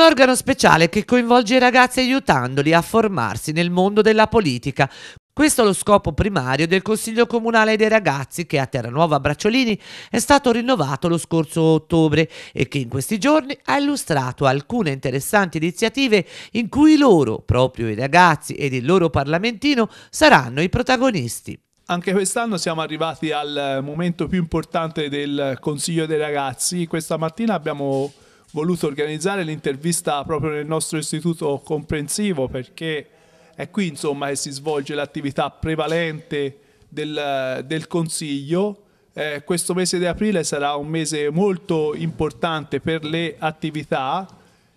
Un organo speciale che coinvolge i ragazzi aiutandoli a formarsi nel mondo della politica. Questo è lo scopo primario del Consiglio Comunale dei Ragazzi che a Terranuova Bracciolini è stato rinnovato lo scorso ottobre e che in questi giorni ha illustrato alcune interessanti iniziative in cui loro, proprio i ragazzi ed il loro parlamentino, saranno i protagonisti. Anche quest'anno siamo arrivati al momento più importante del Consiglio dei Ragazzi. Questa mattina abbiamo voluto organizzare l'intervista proprio nel nostro istituto comprensivo perché è qui insomma che si svolge l'attività prevalente del, del Consiglio. Eh, questo mese di aprile sarà un mese molto importante per le attività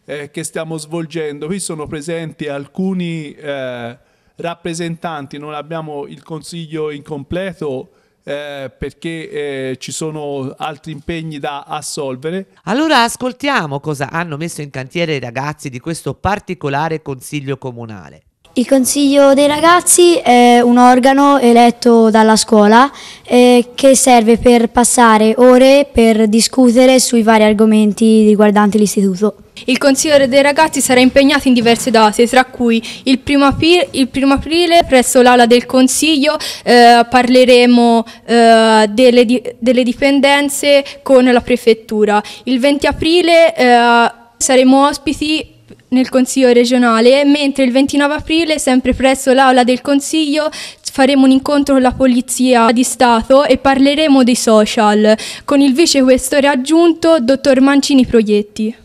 eh, che stiamo svolgendo. Qui sono presenti alcuni eh, rappresentanti, non abbiamo il Consiglio incompleto, eh, perché eh, ci sono altri impegni da assolvere. Allora ascoltiamo cosa hanno messo in cantiere i ragazzi di questo particolare consiglio comunale. Il Consiglio dei ragazzi è un organo eletto dalla scuola eh, che serve per passare ore per discutere sui vari argomenti riguardanti l'istituto. Il Consiglio dei ragazzi sarà impegnato in diverse date, tra cui il primo, aprile, il primo aprile presso l'ala del Consiglio eh, parleremo eh, delle, di, delle, dipendenze con la prefettura. Il 20 aprile eh, saremo ospiti nel Consiglio regionale, mentre il 29 aprile, sempre presso l'Aula del Consiglio, faremo un incontro con la Polizia di Stato e parleremo dei social con il vicequestore aggiunto, dottor Mancini Proietti.